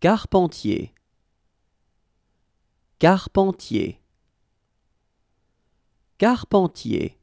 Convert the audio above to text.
Carpentier Carpentier Carpentier